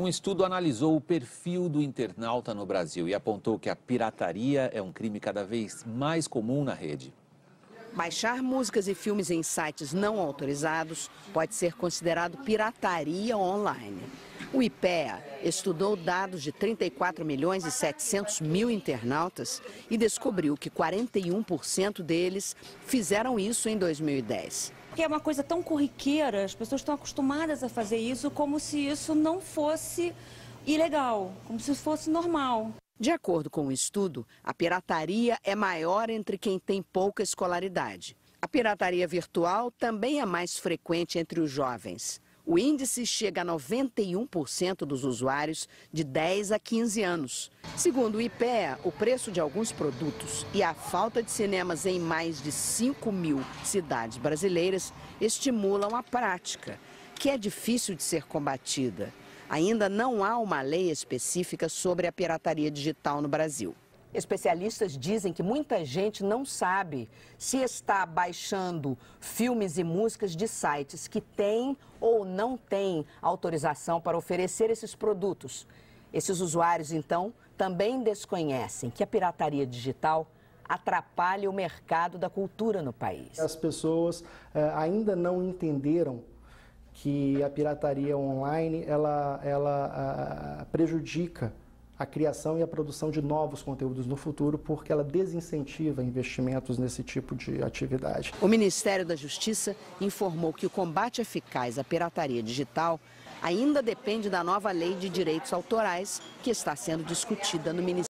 Um estudo analisou o perfil do internauta no Brasil e apontou que a pirataria é um crime cada vez mais comum na rede. Baixar músicas e filmes em sites não autorizados pode ser considerado pirataria online. O IPEA estudou dados de 34 milhões e 700 mil internautas e descobriu que 41% deles fizeram isso em 2010 porque é uma coisa tão corriqueira, as pessoas estão acostumadas a fazer isso como se isso não fosse ilegal, como se fosse normal. De acordo com o um estudo, a pirataria é maior entre quem tem pouca escolaridade. A pirataria virtual também é mais frequente entre os jovens. O índice chega a 91% dos usuários de 10 a 15 anos. Segundo o IPEA, o preço de alguns produtos e a falta de cinemas em mais de 5 mil cidades brasileiras estimulam a prática, que é difícil de ser combatida. Ainda não há uma lei específica sobre a pirataria digital no Brasil. Especialistas dizem que muita gente não sabe se está baixando filmes e músicas de sites que têm ou não têm autorização para oferecer esses produtos. Esses usuários, então, também desconhecem que a pirataria digital atrapalha o mercado da cultura no país. As pessoas eh, ainda não entenderam que a pirataria online ela, ela ah, ah, prejudica a criação e a produção de novos conteúdos no futuro, porque ela desincentiva investimentos nesse tipo de atividade. O Ministério da Justiça informou que o combate eficaz à pirataria digital ainda depende da nova lei de direitos autorais que está sendo discutida no Ministério.